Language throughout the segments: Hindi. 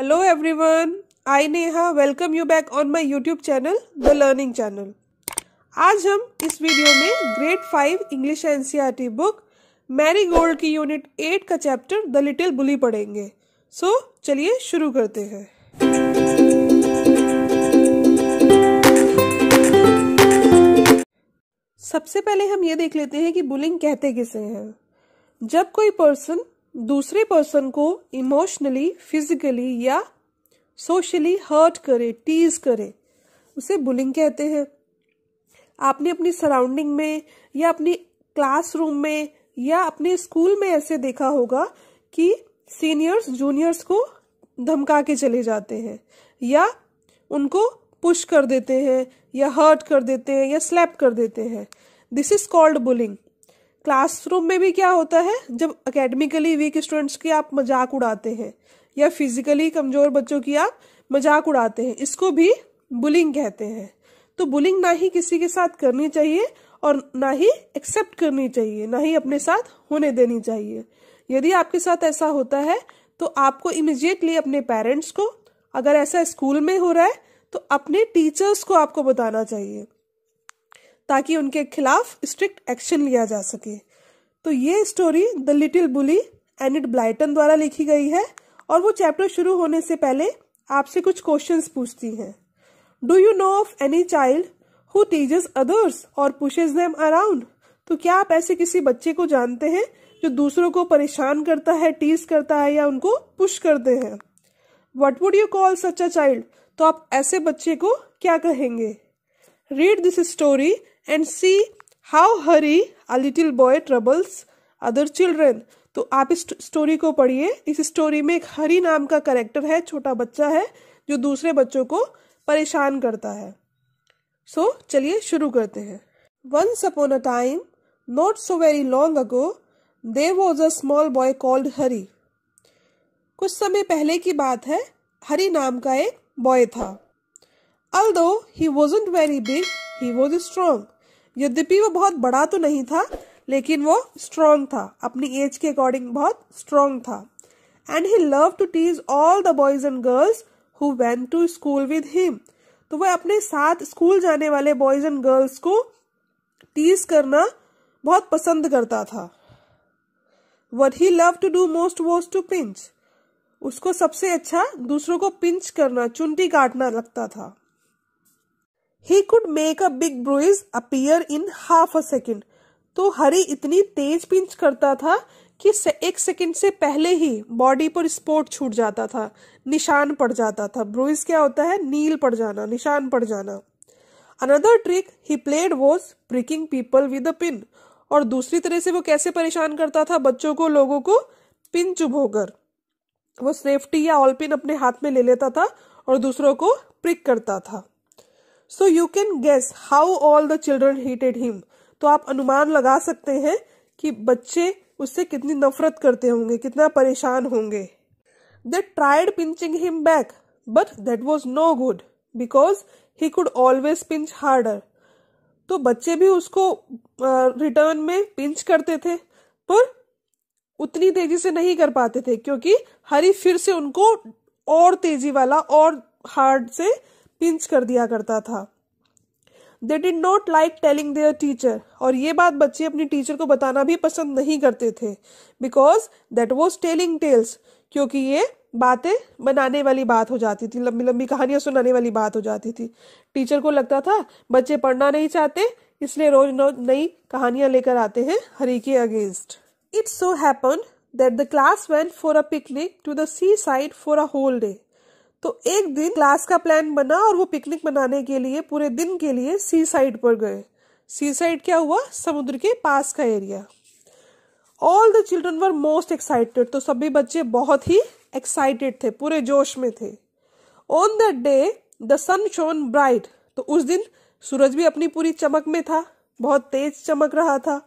Hello everyone I Neha welcome you back on my YouTube channel the learning channel आज हम इस वीडियो में grade five English NCERT book Marigold की यूनिट एट का चैप्टर द लिटिल बुली पढ़ेंगे सो so, चलिए शुरू करते हैं सबसे पहले हम ये देख लेते हैं कि बुलिंग कहते किसे हैं जब कोई पर्सन दूसरे पर्सन को इमोशनली फिजिकली या सोशली हर्ट करे टीज करे उसे बुलिंग कहते हैं आपने अपनी सराउंडिंग में या अपनी क्लासरूम में या अपने स्कूल में ऐसे देखा होगा कि सीनियर्स जूनियर्स को धमका के चले जाते हैं या उनको पुश कर देते हैं या हर्ट कर देते हैं या स्लैप कर देते हैं this is called bullying classroom में भी क्या होता है जब अकेडमिकली वीक स्टूडेंट्स की आप मजाक उड़ाते हैं या फिजिकली कमजोर बच्चों की आप मजाक उड़ाते हैं इसको भी बुलिंग कहते हैं तो बुलिंग ना ही किसी के साथ करनी चाहिए और ना ही एक्सेप्ट करनी चाहिए ना ही अपने साथ होने देनी चाहिए यदि आपके साथ ऐसा होता है तो आपको इमिजिएटली अपने पेरेंट्स को अगर ऐसा स्कूल में हो रहा है तो अपने टीचर्स को आपको बताना चाहिए ताकि उनके खिलाफ स्ट्रिक्ट एक्शन लिया जा सके तो ये story the little bully Enid Blyton द्वारा लिखी गई है और वो चैप्टर शुरू होने से पहले आपसे कुछ क्वेश्चंस पूछती हैं do you know of any child who teases others और पुशेज देम अराउंड तो क्या आप ऐसे किसी बच्चे को जानते हैं जो दूसरों को परेशान करता है टीज करता है या उनको पुश करते हैं what would you call such a child तो आप ऐसे बच्चे को क्या कहेंगे read this story and see how Hari a little boy troubles other children तो आप इस स्टोरी को पढ़िए इस स्टोरी में एक हरी नाम का करेक्टर है छोटा बच्चा है जो दूसरे बच्चों को परेशान करता है सो so, चलिए शुरू करते हैं once upon a time not so very long ago there was a small boy called Hari कुछ समय पहले की बात है हरी नाम का एक बॉय था although he wasn't very big he was strong यद्यपि वो बहुत बड़ा तो नहीं था लेकिन वो स्ट्रांग था अपनी एज के अकॉर्डिंग बहुत स्ट्रांग था and he love to tease all the boys and girls who went to school with him तो वह अपने साथ स्कूल जाने वाले बॉयज एंड गर्ल्स को टीज करना बहुत पसंद करता था what he love to do most was to pinch उसको सबसे अच्छा दूसरों को पिंच करना चुंटी काटना लगता था he could make a big bruise appear in half a second तो हरी इतनी तेज पिंच करता था कि एक सेकंड से पहले ही बॉडी पर स्पोर्ट छूट जाता था निशान पड़ जाता था ब्रुइज क्या होता है नील पड़ जाना निशान पड़ जाना another trick he played was pricking people with a pin और दूसरी तरह से वो कैसे परेशान करता था बच्चों को लोगों को पिन चुभ होकर वो सेफ्टी या ऑल पिन अपने हाथ में ले लेता था और दूसरों को प्रिक करता था so you can guess how all the children hated him तो आप अनुमान लगा सकते हैं कि बच्चे उससे कितनी नफरत करते होंगे कितना परेशान होंगे they tried pinching him back but that was no good because he could always pinch harder तो बच्चे भी उसको रिटर्न में पिंच करते थे पर उतनी तेजी से नहीं कर पाते थे क्योंकि हरी फिर से उनको और तेजी वाला और हार्ड से पिंच कर दिया करता था they did not like telling their teacher और ये बात बच्चे अपनी टीचर को बताना भी पसंद नहीं करते थे because that was telling tales क्योंकि ये बातें बनाने वाली बात हो जाती थी लंबी लंबी कहानियां सुनाने वाली बात हो जाती थी टीचर को लगता था बच्चे पढ़ना नहीं चाहते इसलिए रोज रोज नई कहानियां लेकर आते हैं हरी के against it's so happen that the class went for a picnic to the sea side for a whole day तो एक दिन क्लास का प्लान बना और वो पिकनिक मनाने के लिए पूरे दिन के लिए सी साइड पर गए सी साइड क्या हुआ समुद्र के पास का area all the children were most excited तो सभी बच्चे बहुत ही एक्साइटेड थे पूरे जोश में थे on that day the sun shone bright तो उस दिन सूरज भी अपनी पूरी चमक में था बहुत तेज चमक रहा था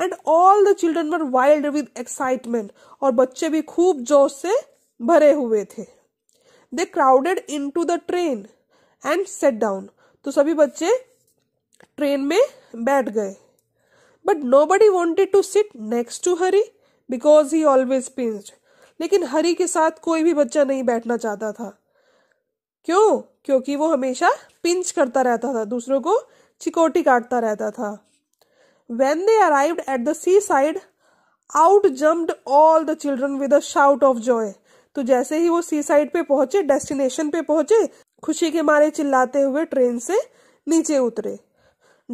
and all the children were wild with excitement और बच्चे भी खूब जोश से भरे हुए थे they crowded in to the train and sat down तो सभी बच्चे ट्रेन में बैठ गए but nobody wanted to sit next to Harry because he always pinched लेकिन हरी के साथ कोई भी बच्चा नहीं बैठना चाहता था क्यों क्योंकि वो हमेशा पिंच करता रहता था दूसरों को चिकोटी काटता रहता था when they arrive at the sea side out jumped all the children with a shout of joy तो जैसे ही वो सी साइड पे पहुंचे डेस्टिनेशन पे पहुंचे खुशी के मारे चिल्लाते हुए ट्रेन से नीचे उतरे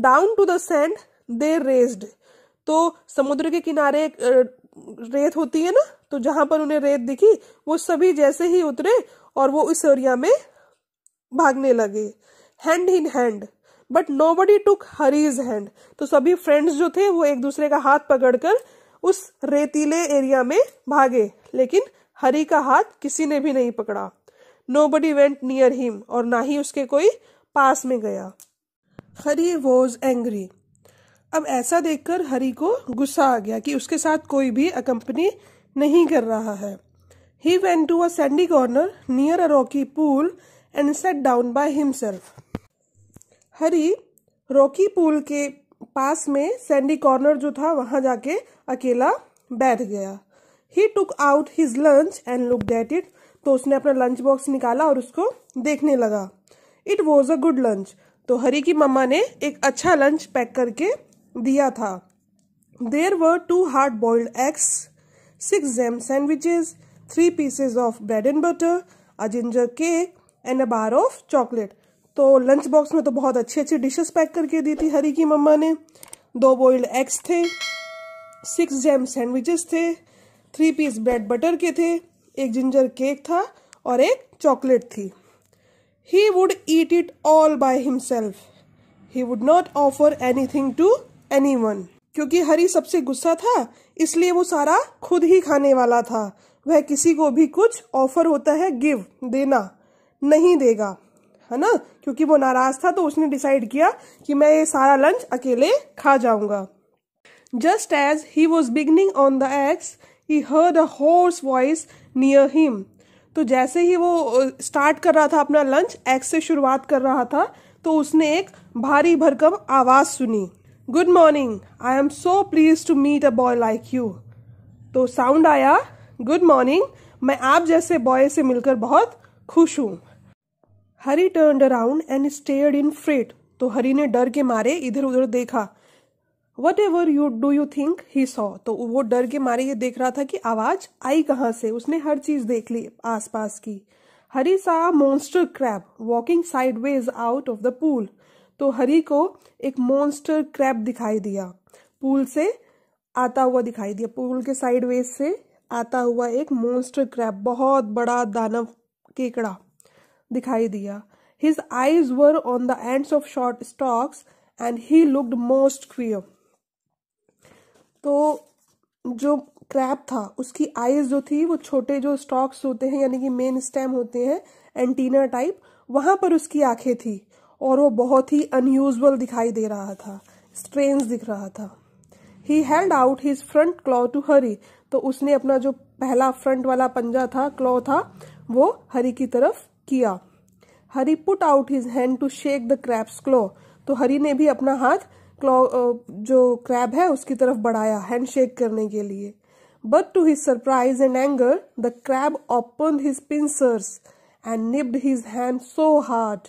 down to the sand they raced तो समुद्र के किनारे एक रेत होती है ना तो जहां पर उन्हें रेत दिखी वो सभी जैसे ही उतरे और वो इस एरिया में भागने लगे hand in hand but nobody took Harry's hand तो सभी फ्रेंड्स जो थे वो एक दूसरे का हाथ पकड़कर उस रेतीले एरिया में भागे लेकिन हरि का हाथ किसी ने भी नहीं पकड़ा nobody went near him और ना ही उसके कोई पास में गया हरी वॉज एंग्री अब ऐसा देखकर हरी को गुस्सा आ गया कि उसके साथ कोई भी अकम्पनी नहीं कर रहा है he went to a sandy corner near a rocky pool and sat down by himself Harry rocky pool के पास में सैंडी कॉर्नर जो था वहां जाके अकेला बैठ गया he took out his lunch and looked at it तो उसने अपना लंच बॉक्स निकाला और उसको देखने लगा it was a good lunch तो हरी की मम्मा ने एक अच्छा लंच पैक करके दिया था there were two hard boiled eggs six jam sandwiches three pieces of bread and butter a ginger cake and a bar of chocolate तो लंच बॉक्स में तो बहुत अच्छी अच्छी डिशेस पैक करके दी थी हरी की मम्मा ने दो बॉइल्ड एग्स थे सिक्स जैम सैंडविचेस थे थ्री पीस ब्रेड बटर के थे एक जिंजर केक था और एक चॉकलेट थी he would eat it all by himself he would not offer anything to one क्योंकि हरी सबसे गुस्सा था इसलिए वो सारा खुद ही खाने वाला था वह किसी को भी कुछ ऑफर होता है गिव देना नहीं देगा है ना क्योंकि वो नाराज था तो उसने डिसाइड किया कि मैं ये सारा लंच अकेले खा जाऊंगा just as he was beginning on the eggs he heard a hoarse voice near him तो जैसे ही वो स्टार्ट कर रहा था अपना लंच एक्स से शुरुआत कर रहा था तो उसने एक भारी भरकम आवाज़ सुनी good morning I am so pleased to meet a boy like you तो साउंड आया गुड मॉर्निंग मैं आप जैसे बॉय से मिलकर बहुत खुश हूं Harry turn around and stared in fright तो हरी ने डर के मारे इधर उधर देखा whatever you do you think he saw तो वो डर के मारे ये देख रहा था कि आवाज आई कहाँ से उसने हर चीज देख ली आसपास की Harry saw monster crab walking sideways out of the pool तो हरी को एक मोन्स्टर क्रैप दिखाई दिया पूल से आता हुआ दिखाई दिया पूल के साइडवेज से आता हुआ एक मोन्स्टर क्रैप बहुत बड़ा दानव केकड़ा दिखाई दिया his eyes were on the ends of short stalks and he looked most queer तो जो क्रैप था उसकी आईज जो थी वो छोटे जो स्टॉक्स होते हैं यानी कि मेन स्टेम होते हैं एंटीना टाइप वहां पर उसकी आंखें थी और वो बहुत ही अनयूजल दिखाई दे रहा था स्ट्रेंज दिख रहा था he held out his front claw to Harry तो उसने अपना जो पहला फ्रंट वाला पंजा था क्लॉ था वो हरी की तरफ किया Harry put out his hand to shake the crab's claw तो हरी ने भी अपना हाथ जो क्रैब है उसकी तरफ बढ़ाया हैंडशेक करने के लिए but to his surprise and anger the crab open his pincers and nipped his hand so hard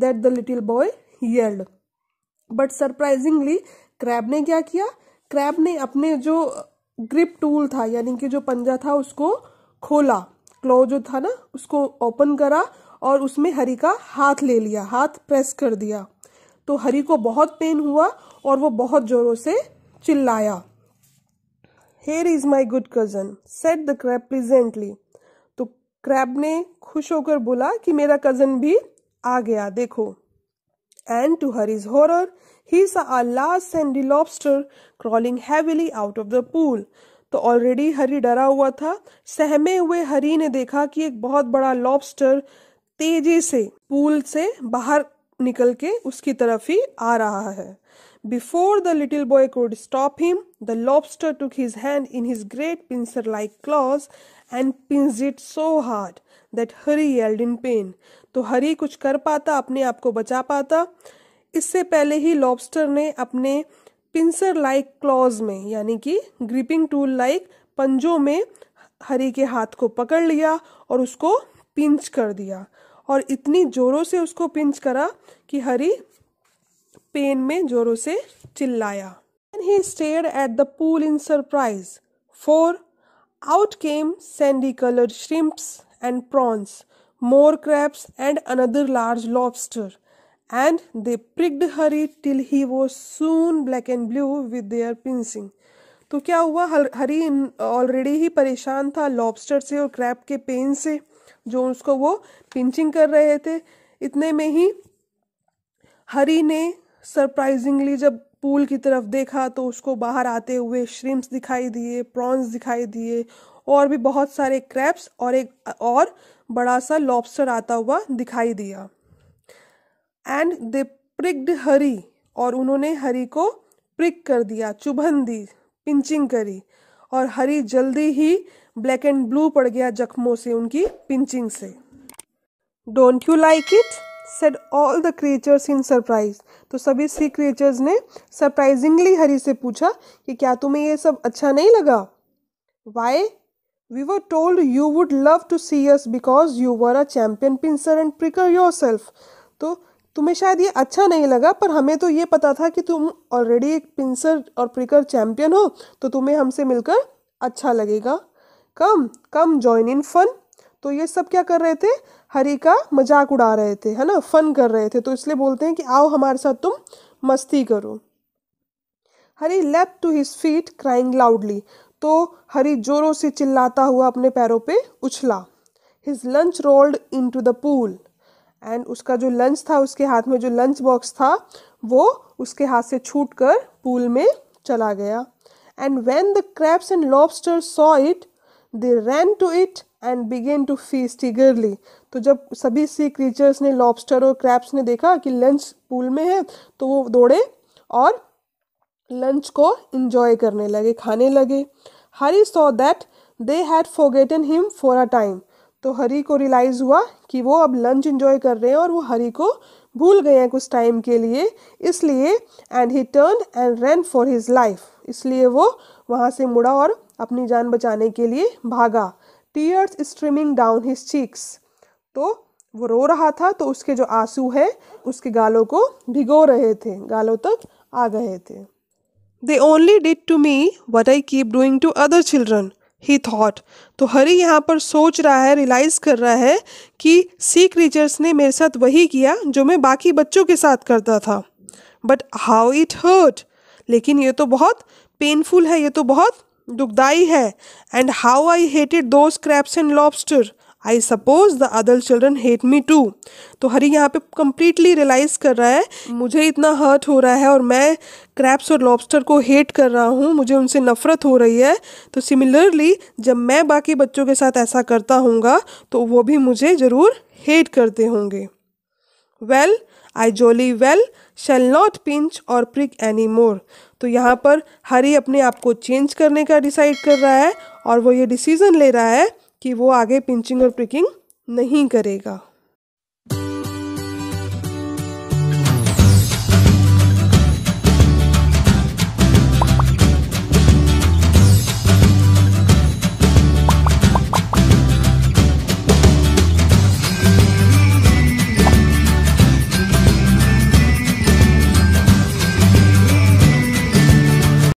that the little boy yelled but surprisingly crab ने क्या किया क्रैब ने अपने जो ग्रिप टूल था यानी कि जो पंजा था उसको खोला क्लो जो था ना उसको ओपन करा और उसमें हरी का हाथ ले लिया हाथ प्रेस कर दिया तो हरी को बहुत पेन हुआ और वो बहुत जोरों से चिल्लाया here is my good cousin said the crab pleasantly तो क्रैब ने खुश होकर बोला कि मेरा कजन भी आ गया देखो and to her is horror he saw a sandy lobster crawling heavily out of the pool तो ऑलरेडी हरी डरा हुआ था सहमे हुए हरी ने देखा कि एक बहुत बड़ा लॉबस्टर तेजी से पूल से बाहर निकल के उसकी तरफ ही आ रहा है Before the little boy could stop him, the lobster took his hand in his great pincer like claws and pinched it so hard that hari yelled in pain. to hari kuch kar pata apne aap ko bacha pata isse pehle hi lobster ne apne pincer like claws mein yani ki gripping tool like panjo mein hari ke haath ko pakad liya aur usko pinch kar diya और इतनी जोरों से उसको पिंच करा कि हरी पेन में जोरों से चिल्लाया and he stared at the pool in surprise for out came sandy coloured shrimps and prawns more crabs and another large lobster and they pricked Harry till he was soon black and blue with their pinching तो क्या हुआ हरी ऑलरेडी ही परेशान था लॉबस्टर से और क्रैप के पेन से जो उसको वो पिंचिंग कर रहे थे इतने में ही हरी ने सरप्राइजिंगली जब पूल की तरफ देखा तो उसको बाहर आते हुए श्रिम्स दिखाई दिए प्रॉन्स दिखाई दिए और भी बहुत सारे क्रैप्स और एक और बड़ा सा लॉबस्टर आता हुआ दिखाई दिया एंड दे प्रिक्ड हरी और उन्होंने हरी को प्रिक कर दिया चुभन दी पिंचिंग करी और हरी जल्दी ही ब्लैक एंड ब्लू पड़ गया जख्मों से उनकी पिंचिंग से don't you like it said all the creatures in surprise तो सभी सी क्रिएचर्स ने सरप्राइजिंगली हरी से पूछा कि क्या तुम्हें ये सब अच्छा नहीं लगा why we were told you would love to see us because you were a champion pincer and pricker yourself तो तुम्हें शायद ये अच्छा नहीं लगा पर हमें तो ये पता था कि तुम ऑलरेडी एक पिंसर और प्रिकर चैम्पियन हो तो तुम्हें हमसे मिलकर अच्छा लगेगा कम कम ज्वाइन इन फन तो ये सब क्या कर रहे थे हरी का मजाक उड़ा रहे थे है ना फन कर रहे थे तो इसलिए बोलते हैं कि आओ हमारे साथ तुम मस्ती करो Harry leapt to his feet crying loudly तो हरी जोरों से चिल्लाता हुआ अपने पैरों पे उछला his lunch rolled in to the pool एंड उसका जो लंच था उसके हाथ में जो लंच बॉक्स था वो उसके हाथ से छूट कर पूल में चला गया and when the crabs and lobster saw it they ran to it and began to feast eagerly तो जब सभी सी क्रीचर्स ने लॉबस्टर और क्रैप्स ने देखा कि लंच पूल में है तो वो दौड़े और लंच को इंजॉय करने लगे खाने लगे Harry saw that they had forgotten him for a time तो हरी को रियलाइज़ हुआ कि वो अब लंच इंजॉय कर रहे हैं और वो हरी को भूल गए हैं कुछ टाइम के लिए इसलिए and he turn and ran for his life इसलिए वो वहाँ से मुड़ा और अपनी जान बचाने के लिए भागा tears streaming down his cheeks तो वो रो रहा था तो उसके जो आंसू है उसके गालों को भिगो रहे थे गालों तक आ गए थे they only did to me what I keep doing to other children he thought तो हरी यहाँ पर सोच रहा है रियलाइज़ कर रहा है कि सी क्रीचर्स ने मेरे साथ वही किया जो मैं बाकी बच्चों के साथ करता था बट हाउ इट हर्ट लेकिन ये तो बहुत पेनफुल है ये तो बहुत दुखदाई है and how I hated those crabs and lobster I suppose the other children hate me too तो हरी यहाँ पे कम्प्लीटली रियलाइज कर रहा है मुझे इतना हर्ट हो रहा है और मैं क्रैप्स और लॉबस्टर को हेट कर रहा हूँ मुझे उनसे नफरत हो रही है तो सिमिलरली जब मैं बाकी बच्चों के साथ ऐसा करता हूँगा तो वो भी मुझे ज़रूर हेट करते होंगे well I jolly well shall not pinch or prick any more तो यहाँ पर हरी अपने आप को चेंज करने का डिसाइड कर रहा है और वो ये डिसीज़न ले रहा है कि वो आगे पिंचिंग और प्रिकिंग नहीं करेगा